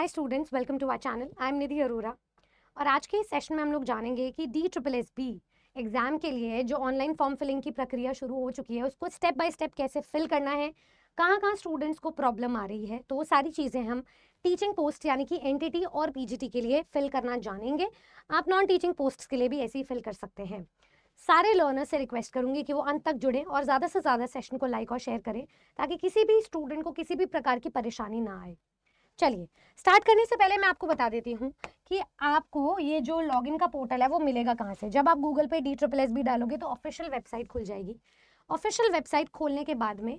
hi students welcome to our channel I am Nidhi Arora और आज के सेशन में हम लोग जानेंगे कि D triple S B exam के लिए जो ऑनलाइन फॉर्म फिलिंग की प्रक्रिया शुरू हो चुकी है उसको स्टेप बाय स्टेप कैसे फिल करना है कहाँ कहाँ स्टूडेंट्स को प्रॉब्लम आ रही है तो वो सारी चीज़ें हम टीचिंग पोस्ट यानी कि एन और पीजीटी के लिए फिल करना जानेंगे आप नॉन टीचिंग पोस्ट के लिए भी ऐसे ही फिल कर सकते हैं सारे लर्नर से रिक्वेस्ट करूंगी कि वो अंत तक जुड़ें और ज़्यादा से ज़्यादा सेशन को लाइक और शेयर करें ताकि किसी भी स्टूडेंट को किसी भी प्रकार की परेशानी ना आए चलिए स्टार्ट करने से पहले मैं आपको बता देती हूँ कि आपको ये जो लॉगिन का पोर्टल है वो मिलेगा कहाँ से जब आप गूगल पे डी ट्रिपल एस बी डालोगे तो ऑफिशियल वेबसाइट खुल जाएगी ऑफिशियल वेबसाइट खोलने के बाद में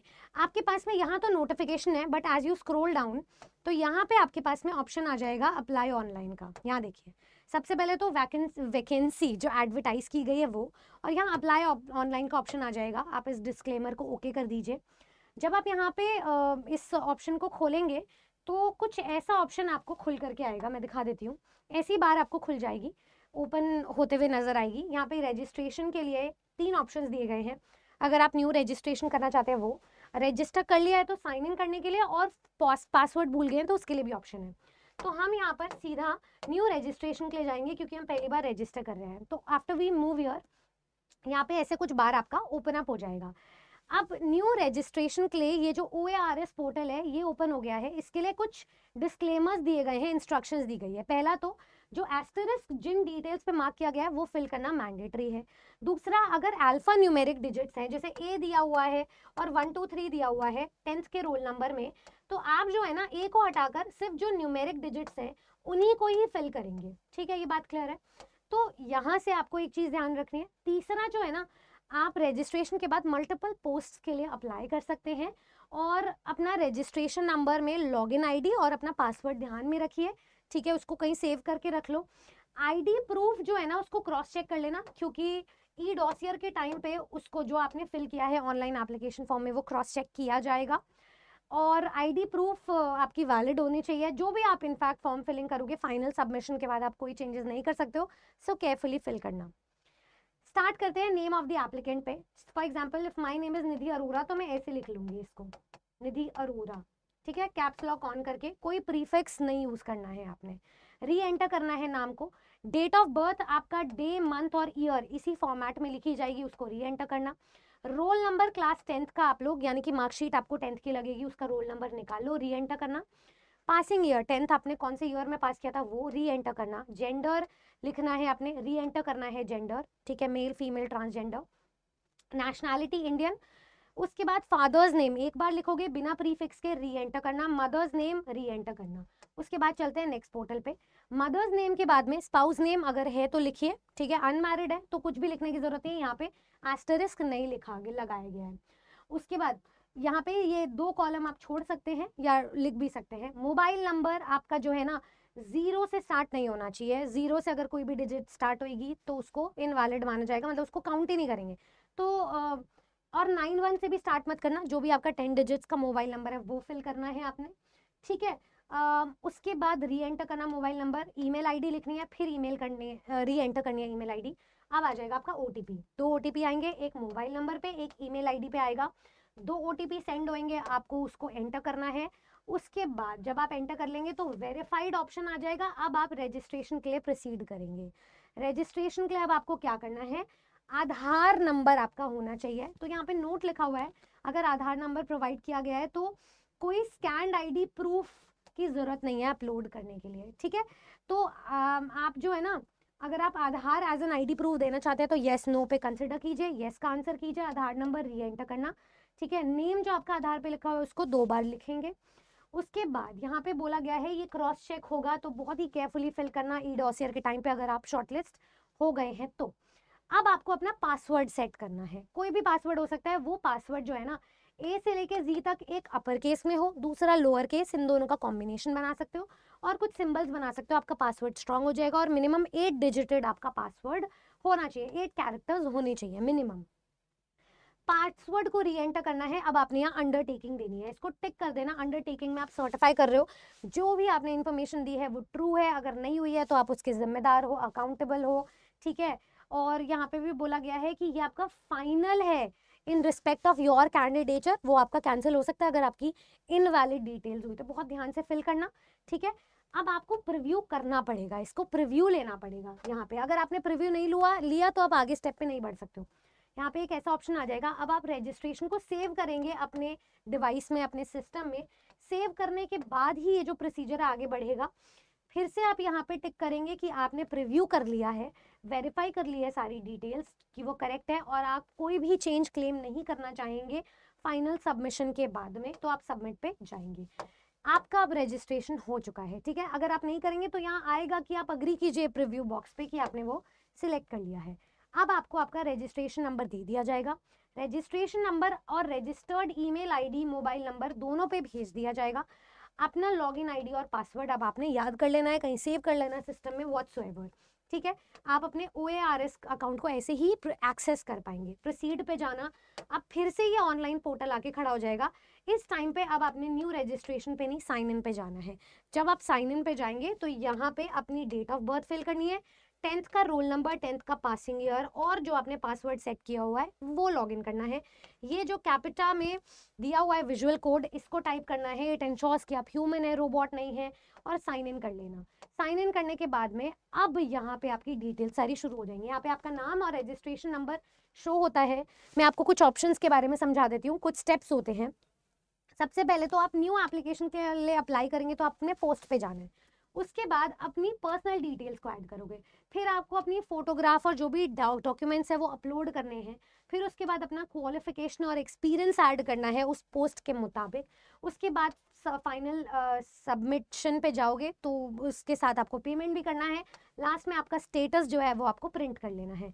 आपके पास में यहाँ तो नोटिफिकेशन है but as you scroll down तो यहाँ पे आपके पास में ऑप्शन आ जाएगा अप्लाई ऑनलाइन का यहाँ देखिए सबसे पहले तो वैकेंसी जो एडवर्टाइज की गई है वो और यहाँ अप्लाई ऑनलाइन का ऑप्शन आ जाएगा आप इस डिस्क्लेमर को ओके okay कर दीजिए जब आप यहाँ पे इस ऑप्शन को खोलेंगे तो कुछ ऐसा ऑप्शन आपको खुल करके आएगा मैं दिखा देती हूँ ऐसी बार आपको खुल जाएगी ओपन होते हुए नज़र आएगी यहाँ पे रजिस्ट्रेशन के लिए तीन ऑप्शंस दिए गए हैं अगर आप न्यू रजिस्ट्रेशन करना चाहते हैं वो रजिस्टर कर लिया है तो साइन इन करने के लिए और पासवर्ड भूल गए हैं तो उसके लिए भी ऑप्शन है तो हम यहाँ पर सीधा न्यू रजिस्ट्रेशन के लिए जाएंगे क्योंकि हम पहली बार रजिस्टर कर रहे हैं तो आफ्टर वी मूव यर यहाँ पे ऐसे कुछ बार आपका ओपन अप हो जाएगा अब न्यू रजिस्ट्रेशन के लिए ये जो ओ पोर्टल है ये ओपन हो गया है इसके लिए कुछ डिस्क्लेमर्स दिए गए हैं इंस्ट्रक्शंस दी गई है पहला तो जो एस्टेरिस्क जिन डिटेल्स पे मार्क किया गया है वो फिल करना मैंडेटरी है दूसरा अगर अल्फा न्यूमेरिक डिजिट्स हैं जैसे ए दिया हुआ है और वन टू थ्री दिया हुआ है टेंथ के रोल नंबर में तो आप जो है ना ए को हटाकर सिर्फ जो न्यूमेरिक डिजिट्स हैं उन्हीं को ही फिल करेंगे ठीक है ये बात क्लियर है तो यहाँ से आपको एक चीज़ ध्यान रखनी है तीसरा जो है ना आप रजिस्ट्रेशन के बाद मल्टीपल पोस्ट के लिए अप्लाई कर सकते हैं और अपना रजिस्ट्रेशन नंबर में लॉगिन आईडी और अपना पासवर्ड ध्यान में रखिए ठीक है उसको कहीं सेव करके रख लो आईडी प्रूफ जो है ना उसको क्रॉस चेक कर लेना क्योंकि ई डॉसियर के टाइम पे उसको जो आपने फिल किया है ऑनलाइन एप्लीकेशन फॉर्म में वो क्रॉस चेक किया जाएगा और आईडी प्रूफ आपकी वैलिड होनी चाहिए जो भी आप इनफैक्ट फॉर्म फिलिंग करोगे फाइनल सबमिशन के बाद आप कोई चेंजेस नहीं कर सकते हो सो केयरफुली फिल करना स्टार्ट करते हैं नेम ऑफ द एप्लीकेंट पे for example if my name is Nidhi Arora तो मैं ऐसे लिख लूंगी इसको निधि अरोरा ठीक है कैप्स लॉक ऑन करके कोई प्रीफिक्स नहीं यूज करना है आपने री एंटर करना है नाम को डेट ऑफ बर्थ आपका डे मंथ और ईयर इसी फॉर्मेट में लिखी जाएगी उसको री एंटर करना रोल नंबर क्लास टेंथ का आप लोग यानी कि मार्कशीट आपको टेंथ की लगेगी उसका रोल नंबर निकाल लो री एंटर करना पासिंग ईयर टेंथ आपने कौन से ईयर में पास किया था वो री एंटर करना जेंडर लिखना है आपने री एंटर करना है जेंडर ठीक है male female transgender nationality Indian उसके बाद फादर्स नेम एक बार लिखोगे बिना प्रीफिक्स के री एंटर करना मदर्स नेम री एंटर करना उसके बाद चलते हैं नेक्स्ट पोर्टल पे मदर्स नेम के बाद में स्पाउस नेम अगर है तो लिखिए ठीक है अनमैरिड है तो कुछ भी लिखने की जरूरत है यहाँ पे एस्टरिस्क नहीं लिखा लगाया गया है उसके बाद यहाँ पे ये दो कॉलम आप छोड़ सकते हैं या लिख भी सकते हैं मोबाइल नंबर आपका जो है ना जीरो से स्टार्ट नहीं होना चाहिए जीरो से अगर कोई भी डिजिट स्टार्ट होगी तो उसको इनवैलिड माना जाएगा मतलब उसको काउंट ही नहीं करेंगे तो और नाइन वन से भी स्टार्ट मत करना जो भी आपका टेन डिजिट्स का मोबाइल नंबर है वो फिल करना है आपने ठीक है उसके बाद री एंटर करना मोबाइल नंबर ई मेल लिखनी है फिर मेल करनी है री एंटर करनी है ई मेल अब आ जाएगा आपका ओ दो ओ आएंगे एक मोबाइल नंबर पे एक ई मेल पे आएगा दो ओ सेंड होएंगे आपको उसको एंटर करना है उसके बाद जब आप एंटर कर लेंगे तो वेरीफाइड ऑप्शन आ जाएगा अब आप रजिस्ट्रेशन के लिए प्रोसीड करेंगे रजिस्ट्रेशन के लिए अब आपको क्या करना है आधार नंबर आपका होना चाहिए तो यहाँ पे नोट लिखा हुआ है अगर आधार नंबर प्रोवाइड किया गया है तो कोई स्कैंड आईडी प्रूफ की ज़रूरत नहीं है अपलोड करने के लिए ठीक है तो आ, आप जो है ना अगर आप Aadhaar as an ID proof देना चाहते हैं तो येस नो पे कंसिडर कीजिए येस का आंसर कीजिए आधार नंबर री एंटर करना ठीक है नेम जो आपका आधार पे लिखा हुआ है उसको दो बार लिखेंगे उसके बाद यहाँ पे बोला गया है ये क्रॉस चेक होगा तो बहुत ही केयरफुली फिल करना ई डॉसियर के टाइम पे अगर आप शॉर्टलिस्ट हो गए हैं तो अब आपको अपना पासवर्ड सेट करना है कोई भी पासवर्ड हो सकता है वो पासवर्ड जो है ना ए से लेके जी तक एक अपर केस में हो दूसरा लोअर केस इन दोनों का कॉम्बिनेशन बना सकते हो और कुछ सिंबल्स बना सकते हो आपका पासवर्ड स्ट्रांग हो जाएगा और मिनिमम एट डिजिटेड आपका पासवर्ड होना चाहिए एट कैरेक्टर्स होने चाहिए मिनिमम पासवर्ड को री एंटर करना है अब आपने यहाँ अंडरटेकिंग देनी है इसको टिक कर देना अंडरटेकिंग में आप सर्टिफाई कर रहे हो जो भी आपने इन्फॉर्मेशन दी है वो ट्रू है अगर नहीं हुई है तो आप उसके जिम्मेदार हो अकाउंटेबल हो ठीक है और यहाँ पे भी बोला गया है कि ये आपका फाइनल है in respect of your candidature वो आपका कैंसिल हो सकता है अगर आपकी इनवैलिड डिटेल्स हुई तो बहुत ध्यान से फिल करना ठीक है अब आपको प्रिव्यू करना पड़ेगा इसको प्रिव्यू लेना पड़ेगा यहाँ पे अगर आपने प्रिव्यू नहीं लुआ लिया तो आप आगे स्टेप पे नहीं बढ़ सकते हो यहाँ पे एक ऐसा ऑप्शन आ जाएगा अब आप रजिस्ट्रेशन को सेव करेंगे अपने डिवाइस में अपने सिस्टम में सेव करने के बाद ही ये जो प्रोसीजर आगे बढ़ेगा फिर से आप यहाँ पे टिक करेंगे कि आपने प्रिव्यू कर लिया है वेरीफाई कर लिया है सारी डिटेल्स कि वो करेक्ट है और आप कोई भी चेंज क्लेम नहीं करना चाहेंगे फाइनल सबमिशन के बाद में तो आप सबमिट पे जाएंगे आपका अब रजिस्ट्रेशन हो चुका है ठीक है अगर आप नहीं करेंगे तो यहाँ आएगा कि आप अग्री कीजिए प्रिव्यू बॉक्स पे कि आपने वो सिलेक्ट कर लिया है अब आपको आपका रजिस्ट्रेशन नंबर दे दिया जाएगा रजिस्ट्रेशन नंबर और registered email ID mobile number दोनों पे भेज दिया जाएगा अपना लॉगिन आईडी और पासवर्ड अब आपने याद कर लेना है कहीं सेव कर लेना है सिस्टम में वॉट्स ठीक है आप अपने ओ अकाउंट को ऐसे ही एक्सेस कर पाएंगे प्रोसीड पे जाना अब फिर से ये ऑनलाइन पोर्टल आके खड़ा हो जाएगा इस टाइम पे अब आपने न्यू रजिस्ट्रेशन पे नहीं साइन इन पे जाना है जब आप साइन इन पे जाएंगे तो यहाँ पे अपनी डेट ऑफ बर्थ फिल करनी है टेंथ का रोल नंबर टेंथ का पासिंग ईयर और जो आपने पासवर्ड सेट किया हुआ है वो लॉगिन करना है ये जो कैपिटा में दिया हुआ है विजुअल कोड इसको टाइप करना है इट एंश्योर्स कि आप ह्यूमन है रोबोट नहीं है और साइन इन कर लेना साइन इन करने के बाद में अब यहाँ पे आपकी डिटेल सारी शुरू हो जाएंगी यहाँ पे आपका नाम और रजिस्ट्रेशन नंबर शो होता है मैं आपको कुछ ऑप्शन के बारे में समझा देती हूँ कुछ स्टेप्स होते हैं सबसे पहले तो आप न्यू एप्लीकेशन के लिए अप्लाई करेंगे तो आपने पोस्ट पे जाना है उसके बाद अपनी पर्सनल डिटेल्स को ऐड करोगे फिर आपको अपनी फोटोग्राफ और जो भी डॉक्यूमेंट्स है वो अपलोड करने हैं फिर उसके बाद अपना क्वालिफिकेशन और एक्सपीरियंस ऐड करना है उस पोस्ट के मुताबिक उसके बाद फाइनल सबमिशन पे जाओगे तो उसके साथ आपको पेमेंट भी करना है लास्ट में आपका स्टेटस जो है वो आपको प्रिंट कर लेना है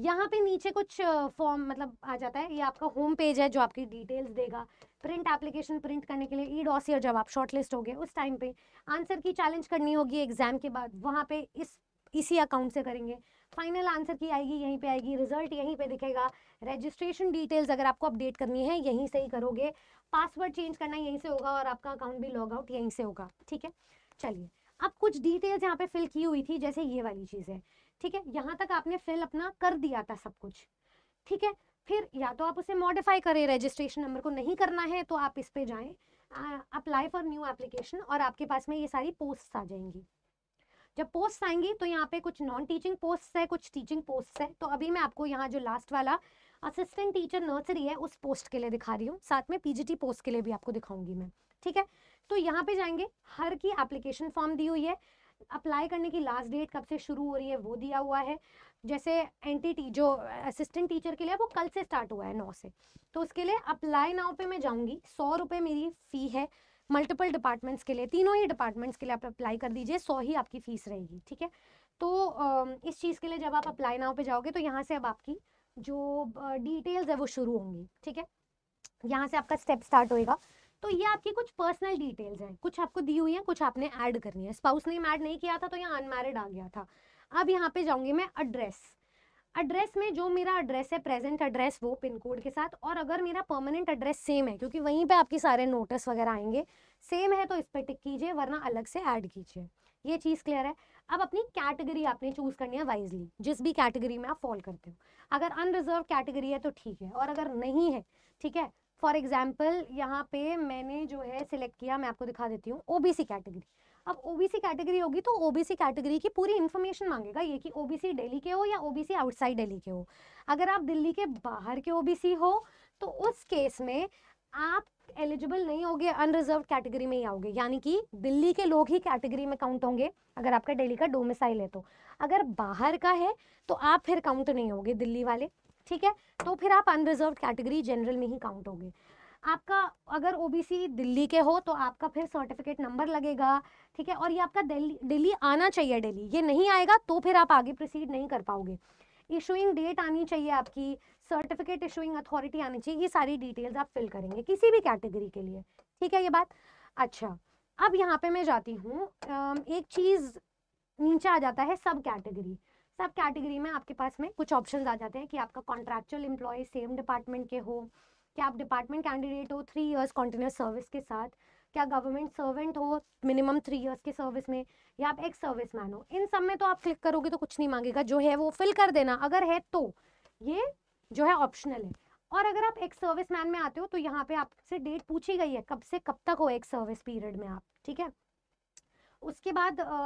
यहाँ पे नीचे कुछ फॉर्म मतलब आ जाता है ये आपका होम पेज है जो आपकी डिटेल्स देगा प्रिंट एप्लीकेशन प्रिंट करने के लिए ई e डॉसियर जब आप शॉर्टलिस्ट हो गए उस टाइम पे आंसर की चैलेंज करनी होगी एग्जाम के बाद वहाँ पे इस इसी अकाउंट से करेंगे फाइनल आंसर की आएगी यहीं पे आएगी रिजल्ट यहीं पे दिखेगा रजिस्ट्रेशन डिटेल्स अगर आपको अपडेट करनी है यहीं से ही करोगे पासवर्ड चेंज करना यहीं से होगा और आपका अकाउंट भी लॉग आउट यहीं से होगा ठीक है चलिए अब कुछ डिटेल्स यहाँ पे फिल की हुई थी जैसे ये वाली चीज़ है ठीक है यहाँ तक आपने फिल अपना कर दिया था सब कुछ ठीक है फिर या तो आप उसे मॉडिफाई करें रजिस्ट्रेशन नंबर को नहीं करना है तो आप इस पे जाएँ अप्लाई फॉर न्यू एप्लीकेशन और आपके पास में ये सारी पोस्ट आ जाएंगी जब पोस्ट आएंगी तो यहाँ पे कुछ नॉन टीचिंग पोस्ट है कुछ टीचिंग पोस्ट है तो अभी मैं आपको यहाँ जो लास्ट वाला असिस्टेंट टीचर नर्सरी है उस पोस्ट के लिए दिखा रही हूँ साथ में पीजीटी पोस्ट के लिए भी आपको दिखाऊंगी मैं ठीक है तो यहाँ पे जाएंगे हर की एप्लीकेशन फॉर्म दी हुई है अप्लाई करने की लास्ट डेट कब से शुरू हो रही है वो दिया हुआ है जैसे एनटीटी जो असिस्टेंट टीचर के लिए वो कल से स्टार्ट हुआ है नौ से तो उसके लिए अप्लाई नाव पे मैं जाऊँगी सौ रुपये मेरी फ़ी है मल्टीपल डिपार्टमेंट्स के लिए तीनों ही डिपार्टमेंट्स के लिए आप अप्लाई कर दीजिए सौ ही आपकी फ़ीस रहेगी ठीक है तो इस चीज़ के लिए जब आप अप्लाई नाव पे जाओगे तो यहाँ से अब आपकी जो डिटेल्स है वो शुरू होंगी ठीक है यहाँ से आपका स्टेप स्टार्ट होएगा तो ये आपकी कुछ पर्सनल डिटेल्स हैं कुछ आपको दी हुई हैं कुछ आपने ऐड करनी है स्पाउस नेम ऐड नहीं किया था तो यहाँ अनमैरिड आ गया था अब यहाँ पे जाऊँगी मैं एड्रेस एड्रेस में जो मेरा एड्रेस है प्रेजेंट एड्रेस वो पिन कोड के साथ और अगर मेरा परमानेंट एड्रेस सेम है क्योंकि वहीं पे आपके सारे नोटिस वगैरह आएंगे सेम है तो इस पर टिक कीजिए वरना अलग से ऐड कीजिए ये चीज़ क्लियर है अब अपनी कैटेगरी आपने चूज़ करनी है वाइजली जिस भी कैटेगरी में आप फॉल करते हो अगर अनरिजर्व कैटेगरी है तो ठीक है और अगर नहीं है ठीक है फॉर एग्जाम्पल यहाँ पे मैंने जो है सिलेक्ट किया मैं आपको दिखा देती हूँ ओबीसी कैटेगरी अब ओबीसी कैटेगरी होगी तो ओबीसी कैटेगरी की पूरी इन्फॉर्मेशन मांगेगा ये कि ओबीसी दिल्ली के हो या ओबीसी आउटसाइड दिल्ली के हो अगर आप दिल्ली के बाहर के ओबीसी हो तो उस केस में आप एलिजिबल नहीं होगे अनरिजर्व कैटेगरी में ही आओगे यानी कि दिल्ली के लोग ही कैटेगरी में काउंट होंगे अगर आपका दिल्ली का डोमिसाइल है तो अगर बाहर का है तो आप फिर काउंट नहीं होगे दिल्ली वाले ठीक है तो फिर आप अनरिजर्व कैटेगरी जनरल में ही काउंट होगे आपका अगर ओबीसी दिल्ली के हो तो आपका फिर सर्टिफिकेट नंबर लगेगा ठीक है और ये आपका दिल्ली दिल्ली आना चाहिए डेली ये नहीं आएगा तो फिर आप आगे प्रोसीड नहीं कर पाओगे इशूइंग डेट आनी चाहिए आपकी सर्टिफिकेट इशूइंग अथॉरिटी आनी चाहिए ये सारी डिटेल्स आप फिल करेंगे किसी भी कैटेगरी के लिए ठीक है ये बात अच्छा अब यहाँ पे मैं जाती हूँ एक चीज़ नीचे आ जाता है सब कैटेगरी सब कैटेगरी में आपके पास में कुछ ऑप्शंस आ जाते हैं कि आपका कॉन्ट्रेक्चुअल एम्प्लॉय सेम डिपार्टमेंट के हो क्या आप डिपार्टमेंट कैंडिडेट हो थ्री इयर्स कॉन्टिन्यूस सर्विस के साथ क्या गवर्नमेंट सर्वेंट हो मिनिमम थ्री इयर्स की सर्विस में या आप एक सर्विस मैन हो इन सब में तो आप क्लिक करोगे तो कुछ नहीं मांगेगा जो है वो फिल कर देना अगर है तो ये जो है ऑप्शनल है और अगर आप एक सर्विस मैन में आते हो तो यहाँ पे आपसे डेट पूछी गई है कब से कब तक हो एक सर्विस पीरियड में आप ठीक है उसके बाद आ,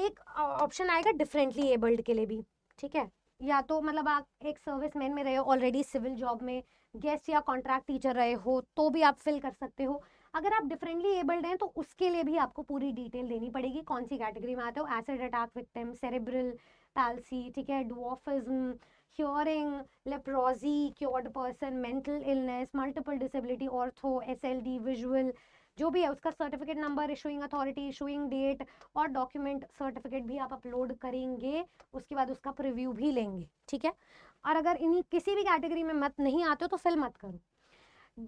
एक ऑप्शन आएगा डिफरेंटली एबल्ड के लिए भी ठीक है या तो मतलब आप एक सर्विस मैन में रहे हो ऑलरेडी सिविल जॉब में गेस्ट या कॉन्ट्रैक्ट टीचर रहे हो तो भी आप फिल कर सकते हो अगर आप डिफरेंटली एबल्ड हैं तो उसके लिए भी आपको पूरी डिटेल देनी पड़ेगी कौन सी कैटेगरी में आते हो acid attack victim cerebral palsy ठीक है dwarfism hearing leprosy cured person mental illness multiple disability ortho S L D visual जो भी है उसका certificate number issuing authority issuing date और डॉक्यूमेंट सर्टिफिकेट भी आप अपलोड करेंगे उसके बाद उसका प्रिव्यू भी लेंगे ठीक है और अगर इन्हीं किसी भी कैटेगरी में मत नहीं आते हो तो फिल मत करो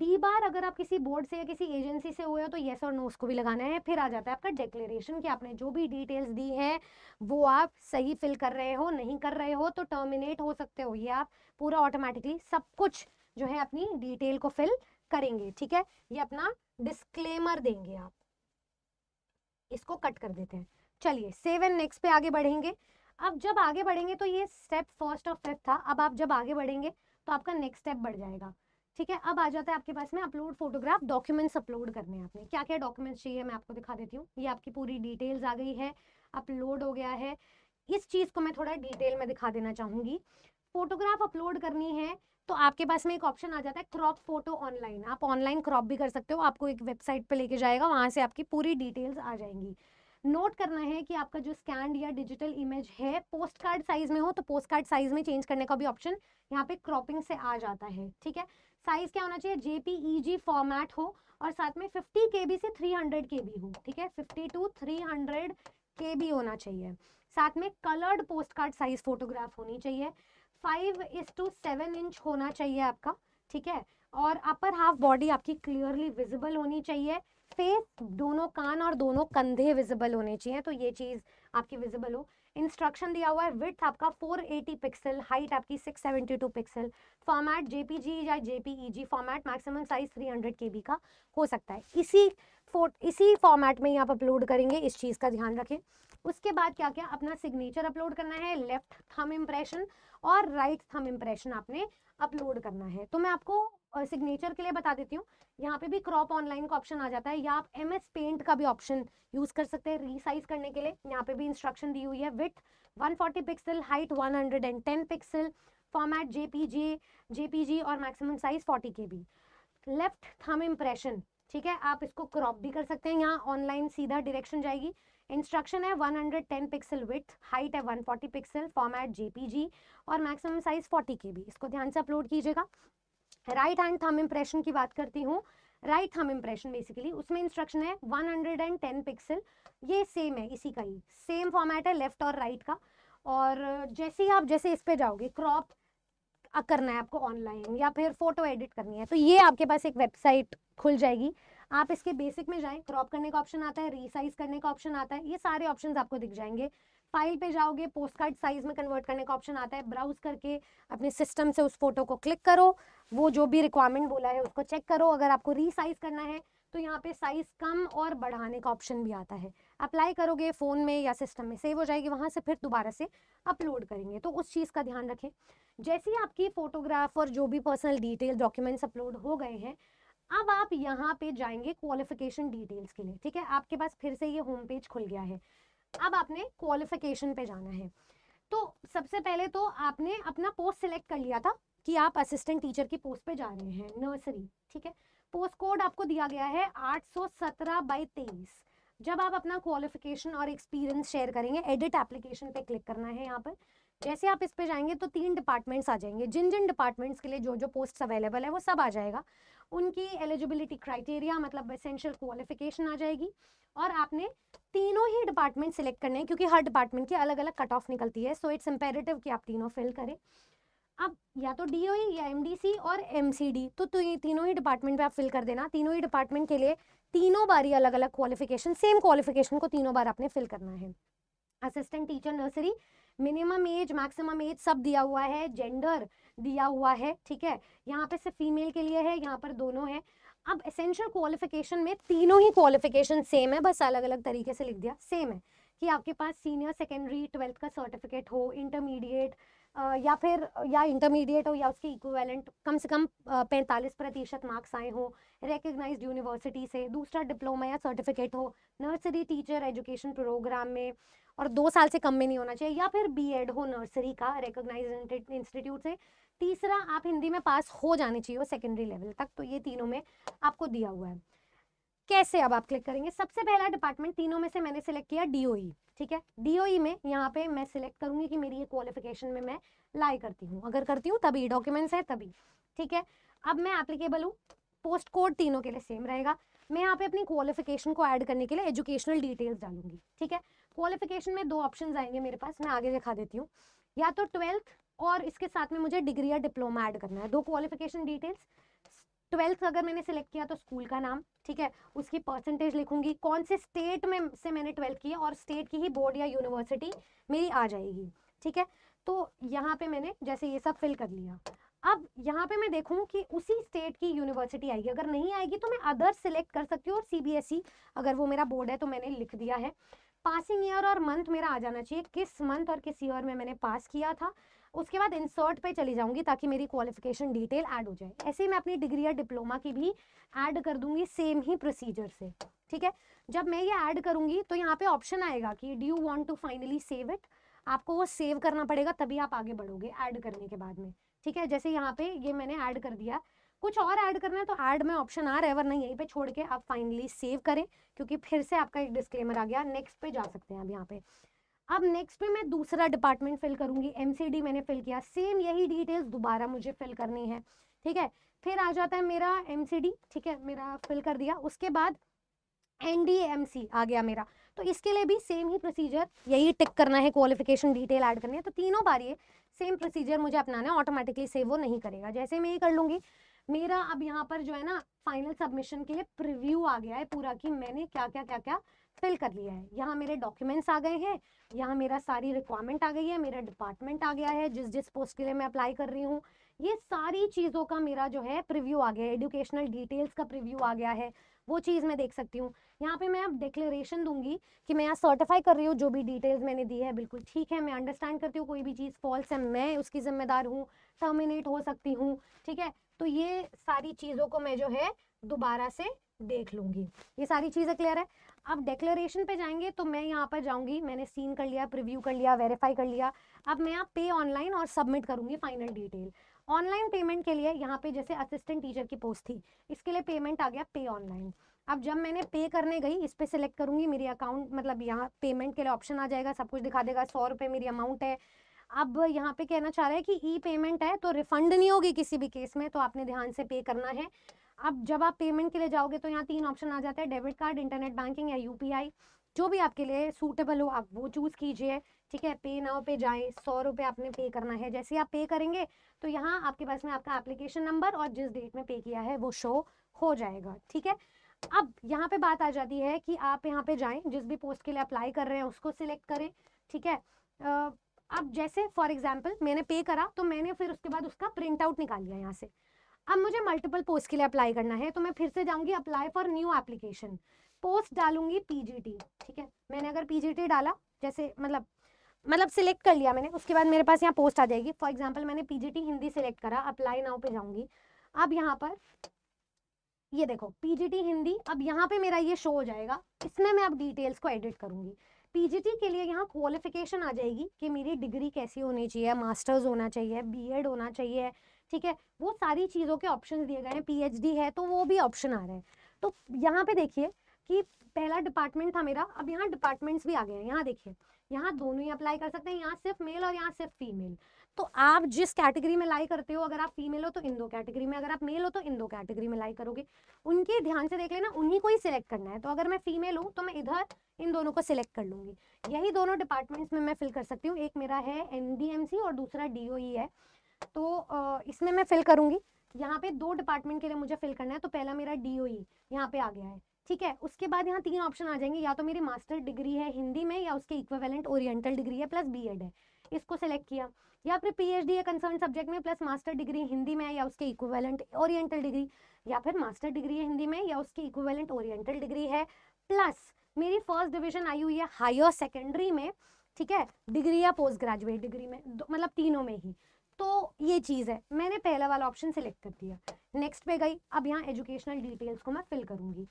डी बार अगर आप किसी बोर्ड से या किसी एजेंसी से हुए हो तो येस और नो उसको भी लगाना है फिर आ जाता है आपका डिक्लेरेशन कि आपने जो भी डिटेल्स दी हैं वो आप सही फिल कर रहे हो नहीं कर रहे हो तो टर्मिनेट हो सकते हो ये आप पूरा ऑटोमेटिकली सब कुछ जो है अपनी डिटेल को फिल करेंगे ठीक है ये अपना डिस्क्लेमर देंगे आप इसको कट कर देते हैं चलिए सेव एंड नेक्स्ट पे आगे बढ़ेंगे अब जब आगे बढ़ेंगे तो ये स्टेप फर्स्ट और फिफ्थ था अब आप जब आगे बढ़ेंगे तो आपका नेक्स्ट स्टेप बढ़ जाएगा ठीक है अब आ जाता है आपके पास में अपलोड फोटोग्राफ डॉक्यूमेंट्स अपलोड करने हैं आपने क्या क्या डॉक्यूमेंट्स चाहिए मैं आपको दिखा देती हूँ ये आपकी पूरी डिटेल्स आ गई है अपलोड हो गया है इस चीज़ को मैं थोड़ा डिटेल में दिखा देना चाहूँगी फोटोग्राफ अपलोड करनी है तो आपके पास में एक ऑप्शन आ जाता है क्रॉप फोटो ऑनलाइन आप ऑनलाइन क्रॉप भी कर सकते हो आपको एक वेबसाइट पे लेके जाएगा वहाँ से आपकी पूरी डिटेल्स आ जाएंगी नोट करना है कि आपका जो स्कैंड या डिजिटल इमेज है पोस्ट कार्ड साइज में हो तो पोस्ट कार्ड साइज में चेंज करने का भी ऑप्शन यहाँ पे क्रॉपिंग से आ जाता है ठीक है साइज क्या होना चाहिए जेपीईजी फॉर्मेट हो और साथ में फिफ्टी के से हंड्रेड के हो ठीक है फिफ्टी टू हंड्रेड के होना चाहिए साथ में coloured post card size photograph होनी चाहिए five is to seven inch होना चाहिए आपका ठीक है और अपर हाफ बॉडी आपकी क्लियरली विजिबल होनी चाहिए फेस दोनों कान और दोनों कंधे विजिबल होने चाहिए तो ये चीज़ आपकी विजिबल हो इंस्ट्रक्शन दिया हुआ है विथ आपका 480 पिक्सल हाइट आपकी 672 पिक्सल फॉर्मेट जेपीजी या JPEG format maximum size 300 B का हो सकता है इसी इसी फॉर्मेट में ही आप अपलोड करेंगे इस चीज़ का ध्यान रखें उसके बाद क्या क्या अपना सिग्नेचर अपलोड करना है लेफ्ट थम इम्प्रेशन और राइट थम इम्प्रेशन आपने अपलोड करना है तो मैं आपको सिग्नेचर के लिए बता देती हूँ यहाँ पे भी क्रॉप ऑनलाइन का ऑप्शन आ जाता है या आप एम एस पेंट का भी ऑप्शन यूज़ कर सकते हैं रीसाइज करने के लिए यहाँ पे भी इंस्ट्रक्शन दी हुई है width 140 pixel height 110 pixel format JPG JPG और maximum size forty K B left thumb impression ठीक है आप इसको क्रॉप भी कर सकते हैं यहाँ ऑनलाइन सीधा डिरेक्शन जाएगी इंस्ट्रक्शन है 110 पिक्सल विथ हाइट है 140 पिक्सल फॉर्मेट जेपीजी और मैक्सिमम साइज 40 के बी इसको ध्यान से अपलोड कीजिएगा राइट हैंड थम इम्प्रेशन की बात करती हूँ राइट थम इम्प्रेशन बेसिकली उसमें इंस्ट्रक्शन है 110 पिक्सल ये सेम है इसी का ही सेम फॉर्मेट है लेफ्ट और राइट का और जैसे ही आप जैसे इस पे जाओगे क्रॉप करना है आपको ऑनलाइन या फिर फोटो एडिट करनी है तो ये आपके पास एक वेबसाइट खुल जाएगी आप इसके बेसिक में जाएं क्रॉप करने का ऑप्शन आता है रीसाइज करने का ऑप्शन आता है ये सारे ऑप्शन आपको दिख जाएंगे फाइल पे जाओगे पोस्ट कार्ड साइज में कन्वर्ट करने का ऑप्शन आता है ब्राउज करके अपने सिस्टम से उस फोटो को क्लिक करो वो जो भी रिक्वायरमेंट बोला है उसको चेक करो अगर आपको रीसाइज करना है तो यहाँ पे साइज कम और बढ़ाने का ऑप्शन भी आता है अप्लाई करोगे फ़ोन में या सिस्टम में सेव हो जाएगी वहां से फिर दोबारा से अपलोड करेंगे तो उस चीज़ का ध्यान रखें जैसे ही आपकी फ़ोटोग्राफ और जो भी पर्सनल डिटेल डॉक्यूमेंट्स अपलोड हो गए हैं अब आप यहाँ पे जाएंगे क्वालिफिकेशन डिटेल्स के लिए ठीक है आपके पास फिर से ये होम पेज खुल गया है अब आपने क्वालिफिकेशन पे जाना है तो सबसे पहले तो आपने अपना पोस्ट सिलेक्ट कर लिया था कि आप असिस्टेंट टीचर की पोस्ट पे जा रहे हैं नर्सरी ठीक है पोस्ट कोड आपको दिया गया है 817 बाय 23 जब आप अपना क्वालिफिकेशन और एक्सपीरियंस शेयर करेंगे एडिट एप्लीकेशन पे क्लिक करना है यहाँ पर जैसे आप इस पे जाएंगे तो तीन डिपार्टमेंट्स आ जाएंगे जिन जिन डिपार्टमेंट्स के लिए जो जो पोस्ट अवेलेबल है वो सब आ जाएगा उनकी एलिजिबिलिटी क्राइटेरिया मतलब एसेंशियल क्वालिफिकेशन आ जाएगी और आपने तीनों ही डिपार्टमेंट सिलेक्ट करने हैं क्योंकि हर डिपार्टमेंट की अलग अलग कट ऑफ निकलती है सो इट्स इम्पेरेटिव कि आप तीनों फिल करें अब या तो डी e या एम और एम तो, तो तीनों ही डिपार्टमेंट में आप फिल कर देना तीनों ही डिपार्टमेंट के लिए तीनों बार ही अलग अलग क्वालिफिकेशन सेम क्वालिफिकेशन को तीनों बार आपने फिल करना है assistant teacher nursery minimum age maximum age सब दिया हुआ है जेंडर दिया हुआ है ठीक है यहाँ पे सिर्फ फीमेल के लिए है यहाँ पर दोनों है अब एसेंशियल क्वालिफिकेशन में तीनों ही क्वालिफिकेशन सेम है बस अलग अलग तरीके से लिख दिया सेम है कि आपके पास सीनियर सेकेंडरी ट्वेल्थ का सर्टिफिकेट हो इंटरमीडिएट या फिर या इंटरमीडिएट हो या उसके इक्विवेलेंट कम से कम पैंतालीस प्रतिशत मार्क्स आए हों रिकग्नाइज यूनिवर्सिटी से दूसरा डिप्लोमा या सर्टिफिकेट हो नर्सरी टीचर एजुकेशन प्रोग्राम में और दो साल से कम में नहीं होना चाहिए या फिर बी एड हो नर्सरी का रिकोगनाइज इंस्टीट्यूट से तीसरा आप हिंदी में पास हो जाने चाहिए हो सेकेंडरी लेवल तक तो ये तीनों में आपको दिया हुआ है कैसे अब आप क्लिक करेंगे सबसे पहला डिपार्टमेंट तीनों में से मैंने सिलेक्ट किया डीओई e, ठीक है डीओई e में यहाँ पे मैं सिलेक्ट करूंगी कि मेरी ये क्वालिफिकेशन में मैं लाई करती हूँ अगर करती हूँ तभी डॉक्यूमेंट्स है तभी ठीक है अब मैं एप्लीकेबल हूँ पोस्ट कोड तीनों के लिए सेम रहेगा मैं यहाँ पे अपनी क्वालिफिकेशन को ऐड करने के लिए एजुकेशनल डिटेल्स डालूंगी ठीक है क्वालिफिकेशन में दो ऑप्शन आएंगे मेरे पास मैं आगे दिखा देती हूँ या तो ट्वेल्थ और इसके साथ में मुझे डिग्री या डिप्लोमा ऐड करना है दो क्वालिफिकेशन डिटेल्स ट्वेल्थ अगर मैंने सेलेक्ट किया तो स्कूल का नाम ठीक है उसकी परसेंटेज लिखूंगी कौन से स्टेट में से मैंने ट्वेल्थ किया और स्टेट की ही बोर्ड या यूनिवर्सिटी मेरी आ जाएगी ठीक है तो यहाँ पे मैंने जैसे ये सब फिल कर लिया अब यहाँ पे मैं देखूँ कि उसी स्टेट की यूनिवर्सिटी आएगी अगर नहीं आएगी तो मैं अदर सिलेक्ट कर सकती हूँ और सीबीएसई e अगर वो मेरा बोर्ड है तो मैंने लिख दिया है पासिंग ईयर और मंथ मेरा आ जाना चाहिए किस मंथ और किस ईयर में मैंने पास किया था उसके बाद इंसर्ट पे चली जाऊंगी ताकि मेरी क्वालिफिकेशन डिटेल ऐड हो जाए ऐसे ही मैं अपनी डिग्री या डिप्लोमा की भी ऐड कर दूंगी सेम ही प्रोसीजर से ठीक है जब मैं ये ऐड करूंगी तो यहाँ पे ऑप्शन आएगा कि do you want to finally save it आपको वो सेव करना पड़ेगा तभी आप आगे बढ़ोगे ऐड करने के बाद में ठीक है जैसे यहाँ पे ये मैंने ऐड कर दिया कुछ और ऐड करना है तो ऐड में ऑप्शन आ रहा है वरना यहीं पे छोड़ के आप फाइनली सेव करें क्योंकि फिर से आपका एक डिस्क्लेमर आ गया नेक्स्ट पे जा सकते हैं अब यहाँ पे अब नेक्स्ट पे मैं दूसरा डिपार्टमेंट फिल करूंगी एमसीडी मैंने फिल किया सेम यही डिटेल्स दोबारा मुझे फिल करनी है ठीक है फिर आ जाता है मेरा एम ठीक है मेरा फिल कर दिया उसके बाद एन आ गया मेरा तो इसके लिए भी सेम ही प्रोसीजर यही टिक करना है क्वालिफिकेशन डिटेल ऐड करनी है तो तीनों बार ये सेम प्रोसीजर मुझे अपनाना है ऑटोमेटिकली सेव वो नहीं करेगा जैसे मैं ये कर लूँगी मेरा अब यहाँ पर जो है ना फाइनल सबमिशन के लिए प्रिव्यू आ गया है पूरा कि मैंने क्या क्या क्या क्या फिल कर लिया है यहाँ मेरे डॉक्यूमेंट्स आ गए हैं यहाँ मेरा सारी रिक्वायरमेंट आ गई है मेरा डिपार्टमेंट आ गया है जिस जिस पोस्ट के लिए मैं अप्लाई कर रही हूँ ये सारी चीज़ों का मेरा जो है प्रिव्यू आ गया है एडुकेशनल डिटेल्स का प्रिव्यू आ गया है वो चीज़ मैं देख सकती हूँ यहाँ पे मैं अब डिक्लेरेशन दूंगी कि मैं यहाँ सर्टिफाई कर रही हूँ जो भी डिटेल्स मैंने दी है बिल्कुल ठीक है मैं अंडरस्टैंड करती हूँ कोई भी चीज़ फॉल्स है मैं उसकी जिम्मेदार हूँ टर्मिनेट हो सकती हूँ ठीक है तो ये सारी चीज़ों को मैं जो है दोबारा से देख लूंगी ये सारी चीज़ें क्लियर है अब डेक्लेरेशन पे जाएंगे तो मैं यहाँ पर जाऊंगी मैंने सीन कर लिया प्रिव्यू कर लिया वेरीफाई कर लिया अब मैं यहाँ पे ऑनलाइन और सबमिट करूंगी फाइनल डिटेल ऑनलाइन पेमेंट के लिए यहाँ पे जैसे असिस्टेंट टीचर की पोस्ट थी इसके लिए पेमेंट आ गया पे ऑनलाइन अब जब मैंने पे करने गई इस पर सिलेक्ट करूंगी मेरी अकाउंट मतलब यहाँ पेमेंट के लिए ऑप्शन आ जाएगा सब कुछ दिखा देगा सौ रुपये मेरी अमाउंट है अब यहाँ पे कहना चाह रहे हैं कि ई पेमेंट है तो रिफंड नहीं होगी किसी भी केस में तो आपने ध्यान से पे करना है अब जब आप पेमेंट के लिए जाओगे तो यहाँ तीन ऑप्शन आ जाता है डेबिट कार्ड इंटरनेट बैंकिंग या यूपीआई जो भी आपके लिए सूटेबल हो आप वो चूज़ कीजिए ठीक है पे नाउ पे जाए सौ रुपये आपने पे करना है जैसे आप पे करेंगे तो यहाँ आपके पास में आपका एप्लीकेशन नंबर और जिस डेट में पे किया है वो शो हो जाएगा ठीक है अब यहाँ पे बात आ जाती है कि आप यहाँ पे जाएं जिस भी पोस्ट के लिए अप्लाई कर रहे हैं उसको सिलेक्ट करें ठीक है अब जैसे फॉर एग्जाम्पल मैंने पे करा तो मैंने फिर उसके बाद उसका प्रिंट आउट निकाल लिया यहाँ से अब मुझे मल्टीपल पोस्ट के लिए अप्लाई करना है तो मैं फिर से जाऊंगी apply for new application post डालूंगी पीजीटी ठीक है मैंने अगर पीजीटी डाला जैसे मतलब मतलब सिलेक्ट कर लिया मैंने उसके बाद मेरे पास यहाँ पोस्ट आ जाएगी फॉर एग्जाम्पल मैंने पीजीटी हिंदी सिलेक्ट करा अप्लाई नाउ पे जाऊंगी अब यहाँ पर ये देखो पीजीटी हिंदी अब यहाँ पे मेरा ये शो हो जाएगा इसमें मैं अब डिटेल्स को एडिट करूंगी पीजीटी के लिए यहाँ क्वालिफिकेशन आ जाएगी कि मेरी डिग्री कैसी होनी चाहिए मास्टर्स होना चाहिए बीएड होना चाहिए ठीक है वो सारी चीज़ों के ऑप्शन दिए गए हैं पीएचडी है तो वो भी ऑप्शन आ रहे हैं तो यहाँ पे देखिए कि पहला डिपार्टमेंट था मेरा अब यहाँ डिपार्टमेंट्स भी आ गए हैं यहाँ देखिए यहाँ दोनों ही अप्लाई कर सकते हैं यहाँ सिर्फ मेल और यहाँ सिर्फ फीमेल तो आप जिस कैटेगरी में लाई करते हो अगर आप फीमेल हो तो इन दो कैटेगरी में अगर आप मेल हो तो इन दो कैटेगरी में लाई करोगे उनके ध्यान से देख लेना उन्हीं को ही सिलेक्ट करना है तो अगर मैं फीमेल हूँ तो मैं इधर इन दोनों को सिलेक्ट कर लूंगी यही दोनों डिपार्टमेंट्स में मैं फिल कर सकती हूँ एक मेरा है एन और दूसरा डी है तो इसमें मैं फिल करूंगी यहाँ पे दो डिपार्टमेंट के लिए मुझे फिल करना है तो पहला मेरा डी ओ यहाँ पे आ गया है ठीक है उसके बाद यहाँ तीन ऑप्शन आ जाएंगे या तो मेरी मास्टर डिग्री है हिंदी में या उसके इक्वावेलेंट ओरिएंटल डिग्री है प्लस बी है इसको सेलेक्ट किया या फिर पीएचडी या कंसर्न सब्जेक्ट में प्लस मास्टर डिग्री हिंदी में या उसके इक्वेलेंट ओरिएंटल डिग्री या फिर मास्टर डिग्री है हिंदी में या उसके इक्वेलेंट ओरिएंटल डिग्री है प्लस मेरी फर्स्ट डिविजन आई हुई है हायर सेकेंडरी में ठीक है डिग्री या पोस्ट ग्रेजुएट डिग्री में मतलब तीनों में ही तो ये चीज़ है मैंने पहला वाला ऑप्शन सेलेक्ट कर दिया नेक्स्ट पे गई अब यहाँ एजुकेशनल डिटेल्स को मैं फिल करूँगी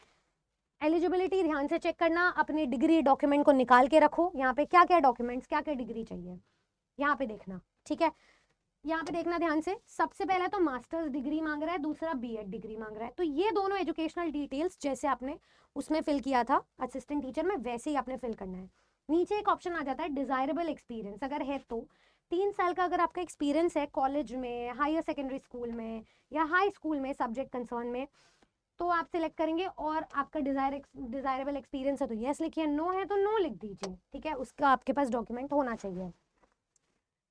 एलिजिबिलिटी ध्यान से चेक करना अपनी डिग्री डॉक्यूमेंट को निकाल के रखो यहाँ पे क्या क्या डॉक्यूमेंट्स क्या क्या डिग्री चाहिए यहाँ पे देखना ठीक है यहाँ पे देखना ध्यान से सबसे पहला तो मास्टर्स डिग्री मांग रहा है दूसरा बीएड डिग्री मांग रहा है तो ये दोनों एजुकेशनल डिटेल्स जैसे आपने उसमें फिल किया था असिस्टेंट टीचर में वैसे ही आपने फिल करना है नीचे एक ऑप्शन आ जाता है डिजायरेबल एक्सपीरियंस अगर है तो तीन साल का अगर आपका एक्सपीरियंस है कॉलेज में हायर सेकेंडरी स्कूल में या हाई स्कूल में सब्जेक्ट कंसर्न में तो आप सिलेक्ट करेंगे और आपका डिजायर डिजायरेबल एक्सपीरियंस है तो येस लिखिए नो है तो नो लिख दीजिए ठीक है उसका आपके पास डॉक्यूमेंट होना चाहिए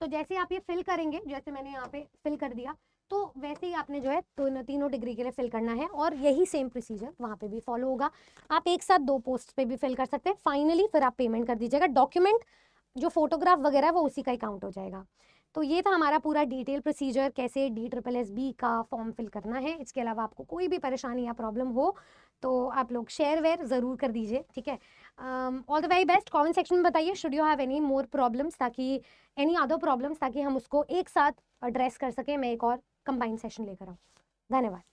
तो जैसे आप ये फिल करेंगे जैसे मैंने यहाँ पे फिल कर दिया तो वैसे ही आपने जो है दोनों तीनों डिग्री के लिए फिल करना है और यही सेम प्रोसीजर वहाँ पे भी फॉलो होगा आप एक साथ दो पोस्ट पे भी फिल कर सकते हैं फाइनली फिर आप पेमेंट कर दीजिएगा डॉक्यूमेंट जो फोटोग्राफ वगैरह वो उसी का ही काउंट हो जाएगा तो ये था हमारा पूरा डिटेल प्रोसीजर कैसे डी ट्रिपल एस बी का फॉर्म फिल करना है इसके अलावा आपको कोई भी परेशानी या प्रॉब्लम हो तो आप लोग शेयर वेयर ज़रूर कर दीजिए ठीक है all the very best comment section में बताइए should you have any more problems ताकि एनी अदर प्रॉब्लम्स ताकि हम उसको एक साथ एड्रेस कर सकें मैं एक और कंबाइंड सेशन लेकर आऊँ धन्यवाद